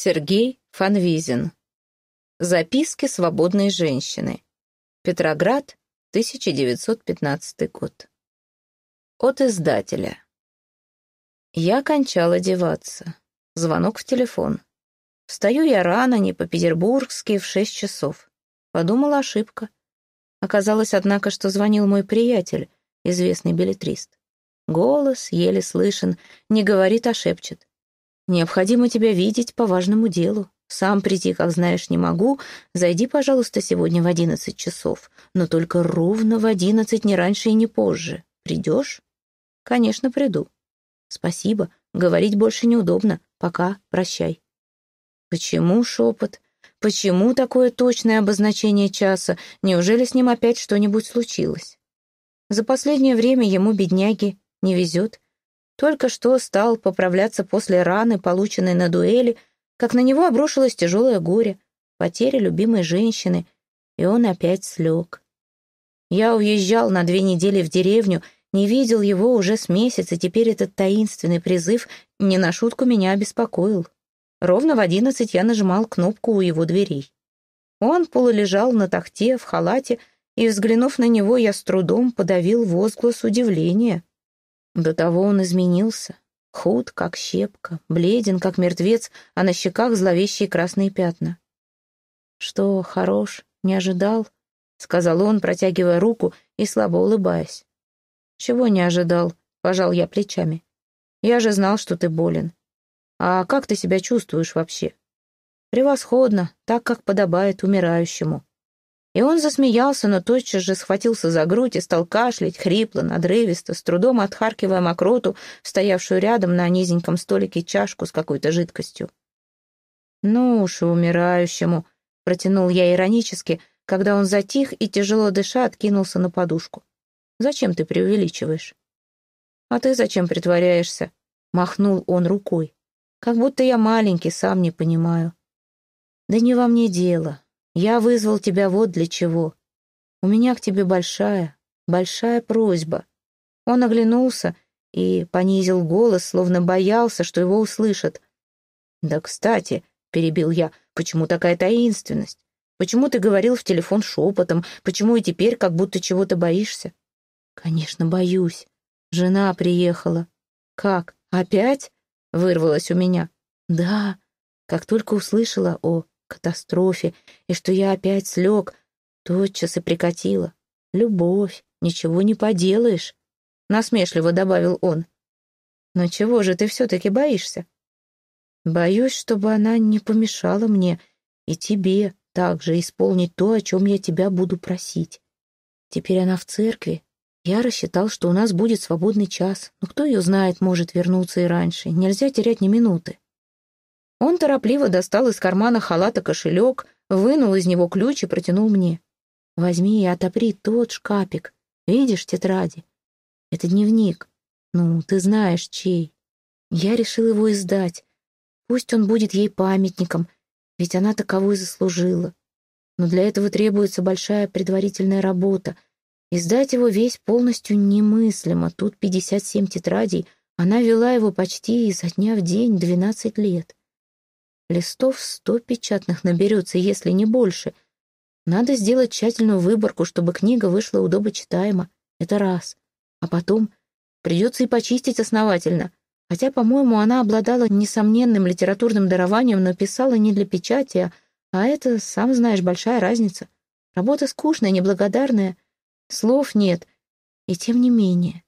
Сергей Фанвизин. Записки свободной женщины. Петроград, 1915 год. От издателя. Я кончал одеваться. Звонок в телефон. Встаю я рано, не по-петербургски, в шесть часов. Подумала ошибка. Оказалось, однако, что звонил мой приятель, известный билетрист. Голос еле слышен, не говорит, а шепчет. Необходимо тебя видеть по важному делу. Сам прийти, как знаешь, не могу. Зайди, пожалуйста, сегодня в одиннадцать часов. Но только ровно в одиннадцать, не раньше и не позже. Придешь? Конечно, приду. Спасибо. Говорить больше неудобно. Пока. Прощай. Почему шепот? Почему такое точное обозначение часа? Неужели с ним опять что-нибудь случилось? За последнее время ему, бедняги, не везет. Только что стал поправляться после раны, полученной на дуэли, как на него обрушилось тяжелое горе, потеря любимой женщины, и он опять слег. Я уезжал на две недели в деревню, не видел его уже с месяца, теперь этот таинственный призыв не на шутку меня обеспокоил. Ровно в одиннадцать я нажимал кнопку у его дверей. Он полулежал на тахте, в халате, и, взглянув на него, я с трудом подавил возглас удивления. До того он изменился. Худ, как щепка, бледен, как мертвец, а на щеках зловещие красные пятна. «Что, хорош, не ожидал?» — сказал он, протягивая руку и слабо улыбаясь. «Чего не ожидал?» — пожал я плечами. «Я же знал, что ты болен. А как ты себя чувствуешь вообще?» «Превосходно, так, как подобает умирающему», и он засмеялся, но тотчас же схватился за грудь и стал кашлять, хрипло, надрывисто, с трудом отхаркивая мокроту, стоявшую рядом на низеньком столике чашку с какой-то жидкостью. «Ну уж и умирающему», — протянул я иронически, когда он затих и, тяжело дыша, откинулся на подушку. «Зачем ты преувеличиваешь?» «А ты зачем притворяешься?» — махнул он рукой. «Как будто я маленький, сам не понимаю». «Да не во мне дело», я вызвал тебя вот для чего. У меня к тебе большая, большая просьба». Он оглянулся и понизил голос, словно боялся, что его услышат. «Да, кстати», — перебил я, — «почему такая таинственность? Почему ты говорил в телефон шепотом? Почему и теперь как будто чего-то боишься?» «Конечно, боюсь. Жена приехала». «Как? Опять?» — вырвалось у меня. «Да». Как только услышала о катастрофе, и что я опять слег, тотчас и прикатила. «Любовь, ничего не поделаешь», — насмешливо добавил он. «Но чего же ты все-таки боишься?» «Боюсь, чтобы она не помешала мне и тебе также исполнить то, о чем я тебя буду просить. Теперь она в церкви. Я рассчитал, что у нас будет свободный час, но ну, кто ее знает, может вернуться и раньше. Нельзя терять ни минуты». Он торопливо достал из кармана халата кошелек, вынул из него ключ и протянул мне. «Возьми и отопри тот шкапик. Видишь тетради? Это дневник. Ну, ты знаешь, чей. Я решил его издать. Пусть он будет ей памятником, ведь она таковой заслужила. Но для этого требуется большая предварительная работа. Издать его весь полностью немыслимо. Тут 57 тетрадей. Она вела его почти изо дня в день 12 лет. Листов сто печатных наберется, если не больше. Надо сделать тщательную выборку, чтобы книга вышла удобочитаема. Это раз. А потом придется и почистить основательно. Хотя, по-моему, она обладала несомненным литературным дарованием, но писала не для печати, а это, сам знаешь, большая разница. Работа скучная, неблагодарная. Слов нет. И тем не менее.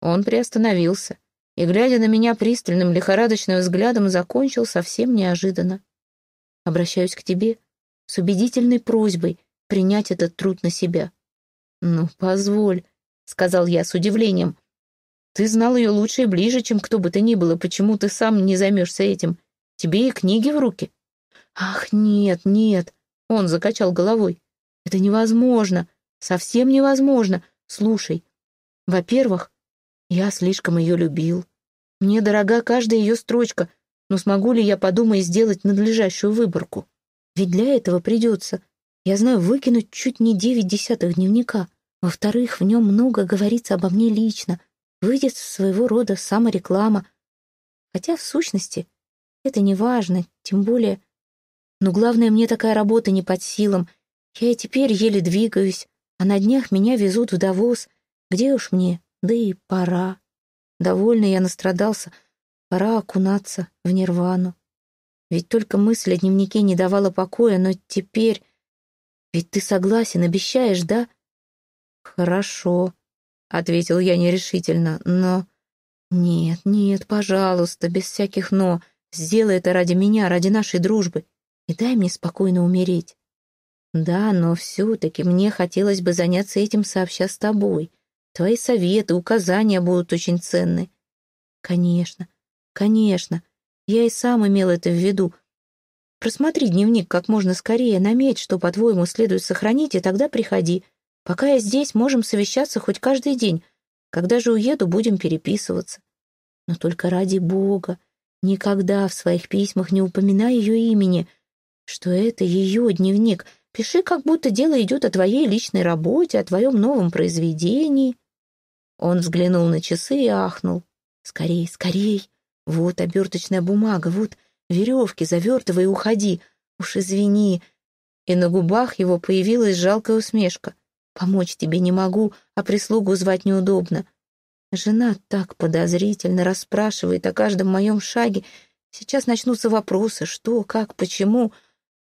Он приостановился и, глядя на меня пристальным, лихорадочным взглядом, закончил совсем неожиданно. Обращаюсь к тебе с убедительной просьбой принять этот труд на себя. «Ну, позволь», — сказал я с удивлением. «Ты знал ее лучше и ближе, чем кто бы то ни было. Почему ты сам не займешься этим? Тебе и книги в руки». «Ах, нет, нет», — он закачал головой. «Это невозможно, совсем невозможно. Слушай, во-первых, я слишком ее любил. Мне дорога каждая ее строчка, но смогу ли я, подумая, сделать надлежащую выборку? Ведь для этого придется, я знаю, выкинуть чуть не девять десятых дневника. Во-вторых, в нем много говорится обо мне лично, выйдет своего рода самореклама. Хотя, в сущности, это не важно, тем более... Но главное, мне такая работа не под силам. Я и теперь еле двигаюсь, а на днях меня везут в Давос. Где уж мне? Да и пора. Довольно я настрадался. Пора окунаться в нирвану. Ведь только мысль о дневнике не давала покоя, но теперь... Ведь ты согласен, обещаешь, да? Хорошо, — ответил я нерешительно, но... Нет, нет, пожалуйста, без всяких «но». Сделай это ради меня, ради нашей дружбы. И дай мне спокойно умереть. Да, но все-таки мне хотелось бы заняться этим сообща с тобой. Твои советы, указания будут очень ценны». «Конечно, конечно. Я и сам имел это в виду. Просмотри дневник как можно скорее, наметь, что, по-твоему, следует сохранить, и тогда приходи. Пока я здесь, можем совещаться хоть каждый день. Когда же уеду, будем переписываться. Но только ради Бога. Никогда в своих письмах не упоминай ее имени, что это ее дневник — Пиши, как будто дело идет о твоей личной работе, о твоем новом произведении». Он взглянул на часы и ахнул. «Скорей, скорей! Вот оберточная бумага, вот веревки, завертывай и уходи. Уж извини!» И на губах его появилась жалкая усмешка. «Помочь тебе не могу, а прислугу звать неудобно. Жена так подозрительно расспрашивает о каждом моем шаге. Сейчас начнутся вопросы, что, как, почему.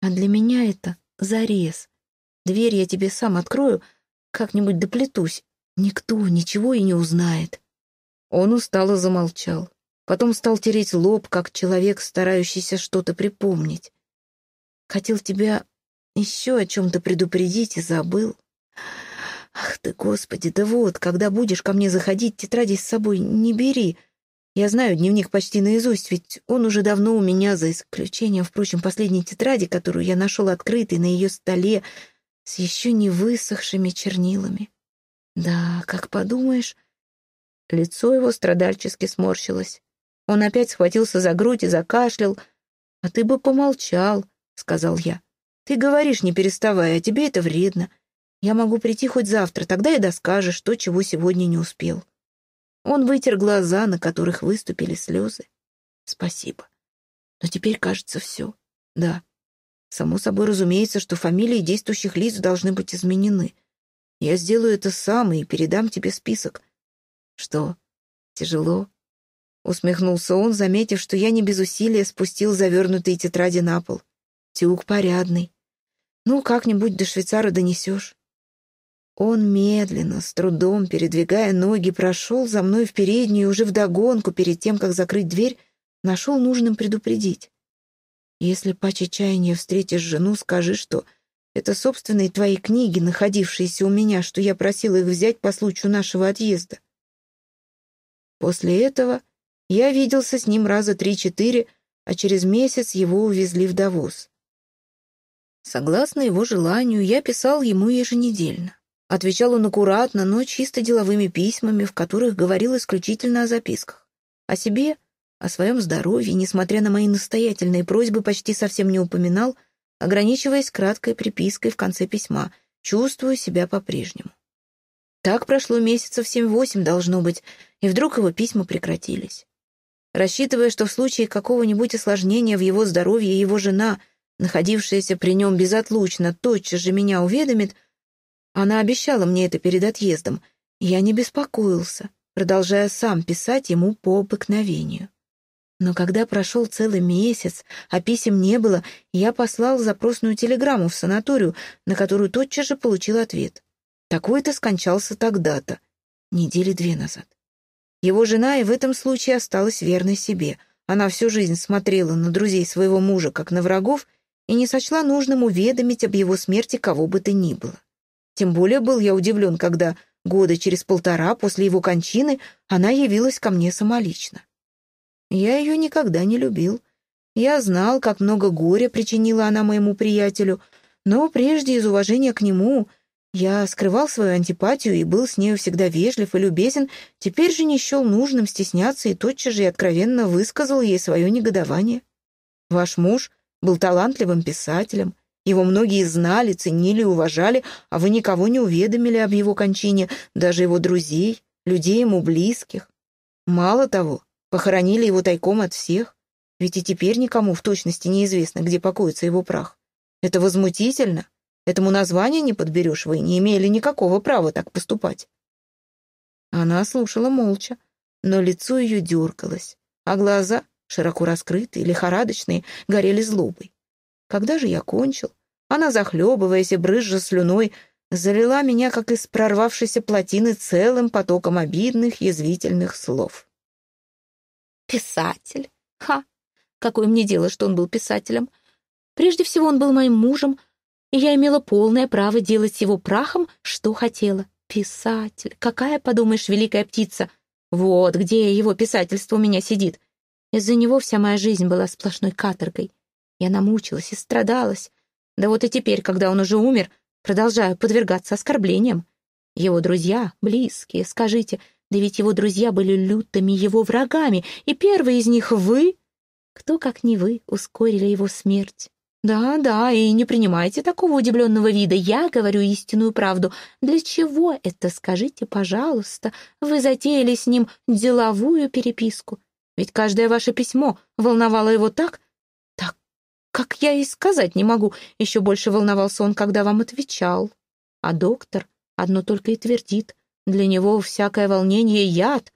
А для меня это зарез. Дверь я тебе сам открою, как-нибудь доплетусь. Никто ничего и не узнает». Он устало замолчал. Потом стал тереть лоб, как человек, старающийся что-то припомнить. «Хотел тебя еще о чем-то предупредить и забыл. Ах ты, Господи, да вот, когда будешь ко мне заходить, тетради с собой не бери». Я знаю дневник почти наизусть, ведь он уже давно у меня, за исключением, впрочем, последней тетради, которую я нашел открытой на ее столе, с еще не высохшими чернилами. Да, как подумаешь... Лицо его страдальчески сморщилось. Он опять схватился за грудь и закашлял. «А ты бы помолчал», — сказал я. «Ты говоришь, не переставая, а тебе это вредно. Я могу прийти хоть завтра, тогда и доскажешь, что чего сегодня не успел». Он вытер глаза, на которых выступили слезы. Спасибо. Но теперь, кажется, все. Да. Само собой разумеется, что фамилии действующих лиц должны быть изменены. Я сделаю это сам и передам тебе список. Что? Тяжело? Усмехнулся он, заметив, что я не без усилия спустил завернутые тетради на пол. Тюк порядный. Ну, как-нибудь до швейцара донесешь. Он медленно, с трудом, передвигая ноги, прошел за мной в переднюю и уже вдогонку, перед тем, как закрыть дверь, нашел нужным предупредить. «Если по чаяния встретишь жену, скажи, что это собственные твои книги, находившиеся у меня, что я просила их взять по случаю нашего отъезда». После этого я виделся с ним раза три-четыре, а через месяц его увезли в Давос. Согласно его желанию, я писал ему еженедельно. Отвечал он аккуратно, но чисто деловыми письмами, в которых говорил исключительно о записках. О себе, о своем здоровье, несмотря на мои настоятельные просьбы, почти совсем не упоминал, ограничиваясь краткой припиской в конце письма «Чувствую себя по-прежнему». Так прошло месяцев семь-восемь, должно быть, и вдруг его письма прекратились. Рассчитывая, что в случае какого-нибудь осложнения в его здоровье его жена, находившаяся при нем безотлучно, тотчас же меня уведомит, она обещала мне это перед отъездом. Я не беспокоился, продолжая сам писать ему по обыкновению. Но когда прошел целый месяц, а писем не было, я послал запросную телеграмму в санаторию, на которую тотчас же получил ответ. Такой-то скончался тогда-то, недели две назад. Его жена и в этом случае осталась верной себе. Она всю жизнь смотрела на друзей своего мужа, как на врагов, и не сочла нужным уведомить об его смерти кого бы то ни было. Тем более был я удивлен, когда года через полтора после его кончины она явилась ко мне самолично. Я ее никогда не любил. Я знал, как много горя причинила она моему приятелю, но прежде из уважения к нему я скрывал свою антипатию и был с нею всегда вежлив и любезен, теперь же не счел нужным стесняться и тотчас же и откровенно высказал ей свое негодование. Ваш муж был талантливым писателем, его многие знали, ценили, уважали, а вы никого не уведомили об его кончине, даже его друзей, людей ему близких. Мало того, похоронили его тайком от всех, ведь и теперь никому в точности неизвестно, где покоится его прах. Это возмутительно. Этому название не подберешь, вы не имели никакого права так поступать. Она слушала молча, но лицо ее дергалось, а глаза, широко раскрытые, лихорадочные, горели злобой. Когда же я кончил? Она, захлебываясь и брызжа слюной, залила меня, как из прорвавшейся плотины, целым потоком обидных, язвительных слов. «Писатель! Ха! Какое мне дело, что он был писателем! Прежде всего, он был моим мужем, и я имела полное право делать его прахом, что хотела. Писатель! Какая, подумаешь, великая птица! Вот где его писательство у меня сидит! Из-за него вся моя жизнь была сплошной каторгой. Я намучилась и страдалась. Да вот и теперь, когда он уже умер, продолжаю подвергаться оскорблениям. Его друзья, близкие, скажите, да ведь его друзья были лютыми его врагами, и первый из них вы. Кто, как не вы, ускорили его смерть? Да-да, и не принимайте такого удивленного вида, я говорю истинную правду. Для чего это, скажите, пожалуйста? Вы затеяли с ним деловую переписку. Ведь каждое ваше письмо волновало его так, как я и сказать не могу, еще больше волновался он, когда вам отвечал. А доктор одно только и твердит. Для него всякое волнение — яд.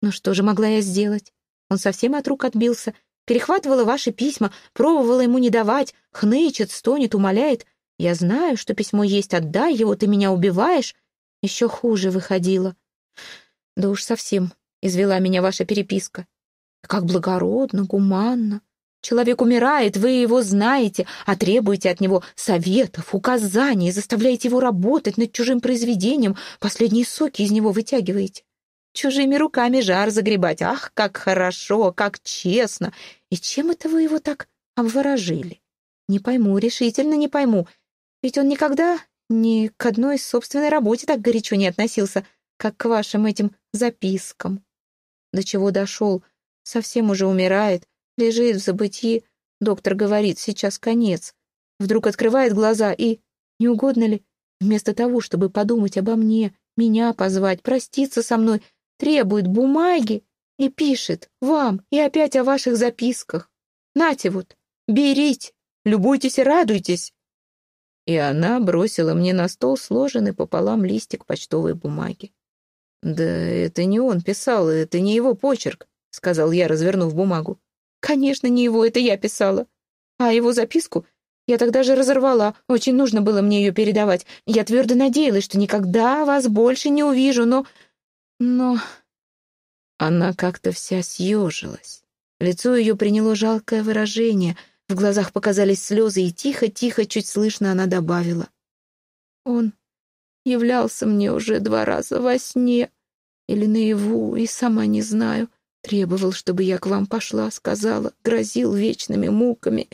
Ну что же могла я сделать? Он совсем от рук отбился. Перехватывала ваши письма, пробовала ему не давать, хнычет, стонет, умоляет. Я знаю, что письмо есть, отдай его, ты меня убиваешь. Еще хуже выходило. Да уж совсем извела меня ваша переписка. Как благородно, гуманно. Человек умирает, вы его знаете, а требуете от него советов, указаний, заставляете его работать над чужим произведением, последние соки из него вытягиваете. Чужими руками жар загребать. Ах, как хорошо, как честно. И чем это вы его так обворожили? Не пойму, решительно не пойму. Ведь он никогда ни к одной собственной работе так горячо не относился, как к вашим этим запискам. До чего дошел, совсем уже умирает, лежит в забытии. Доктор говорит, сейчас конец. Вдруг открывает глаза и... Не угодно ли, вместо того, чтобы подумать обо мне, меня позвать, проститься со мной, требует бумаги и пишет вам и опять о ваших записках. Нате вот, берите, любуйтесь и радуйтесь. И она бросила мне на стол сложенный пополам листик почтовой бумаги. «Да это не он писал, это не его почерк», — сказал я, развернув бумагу. Конечно, не его, это я писала. А его записку я тогда же разорвала. Очень нужно было мне ее передавать. Я твердо надеялась, что никогда вас больше не увижу, но... Но... Она как-то вся съежилась. Лицо ее приняло жалкое выражение. В глазах показались слезы, и тихо-тихо, чуть слышно она добавила. Он являлся мне уже два раза во сне или наяву, и сама не знаю. Требовал, чтобы я к вам пошла, сказала, грозил вечными муками.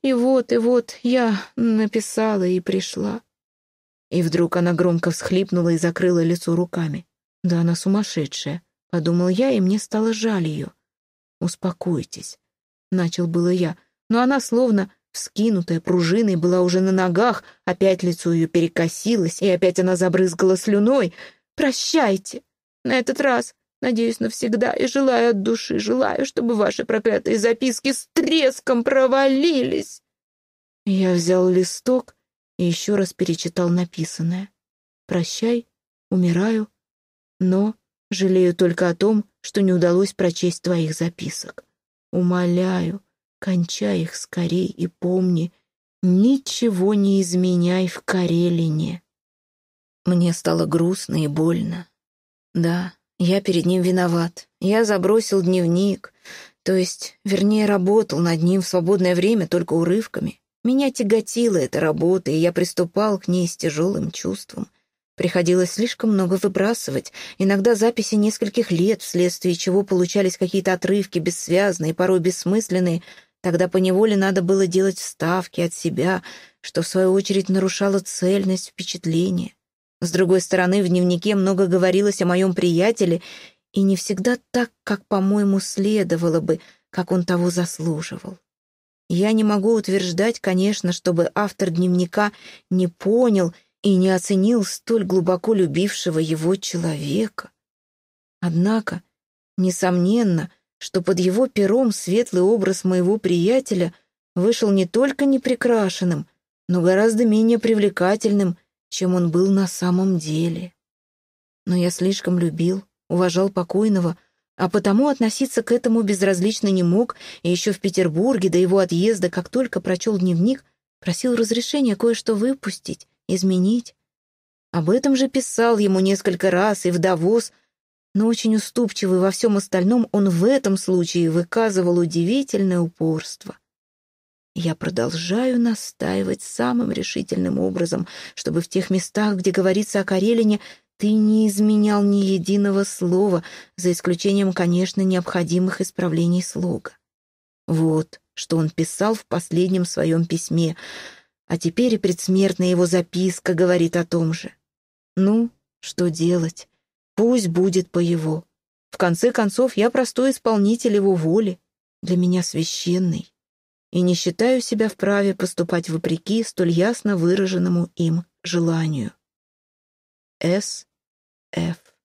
И вот, и вот я написала и пришла. И вдруг она громко всхлипнула и закрыла лицо руками. «Да она сумасшедшая», — подумал я, и мне стало жаль ее. «Успокойтесь», — начал было я, но она словно вскинутая пружиной была уже на ногах, опять лицо ее перекосилось, и опять она забрызгала слюной. «Прощайте! На этот раз Надеюсь, навсегда и желаю от души, желаю, чтобы ваши проклятые записки с треском провалились. Я взял листок и еще раз перечитал написанное. «Прощай, умираю, но жалею только о том, что не удалось прочесть твоих записок. Умоляю, кончай их скорей и помни, ничего не изменяй в Карелине». Мне стало грустно и больно. Да, я перед ним виноват. Я забросил дневник, то есть, вернее, работал над ним в свободное время только урывками. Меня тяготила эта работа, и я приступал к ней с тяжелым чувством. Приходилось слишком много выбрасывать, иногда записи нескольких лет, вследствие чего получались какие-то отрывки бессвязные, порой бессмысленные. Тогда поневоле надо было делать вставки от себя, что в свою очередь нарушало цельность впечатления. С другой стороны, в дневнике много говорилось о моем приятеле, и не всегда так, как, по-моему, следовало бы, как он того заслуживал. Я не могу утверждать, конечно, чтобы автор дневника не понял и не оценил столь глубоко любившего его человека. Однако, несомненно, что под его пером светлый образ моего приятеля вышел не только непрекрашенным, но гораздо менее привлекательным, чем он был на самом деле. Но я слишком любил, уважал покойного, а потому относиться к этому безразлично не мог, и еще в Петербурге до его отъезда, как только прочел дневник, просил разрешения кое-что выпустить, изменить. Об этом же писал ему несколько раз и в Давос, но очень уступчивый во всем остальном, он в этом случае выказывал удивительное упорство. Я продолжаю настаивать самым решительным образом, чтобы в тех местах, где говорится о Карелине, ты не изменял ни единого слова, за исключением, конечно, необходимых исправлений слога. Вот что он писал в последнем своем письме, а теперь и предсмертная его записка говорит о том же. Ну, что делать? Пусть будет по его. В конце концов, я простой исполнитель его воли, для меня священный и не считаю себя вправе поступать вопреки столь ясно выраженному им желанию. С. Ф.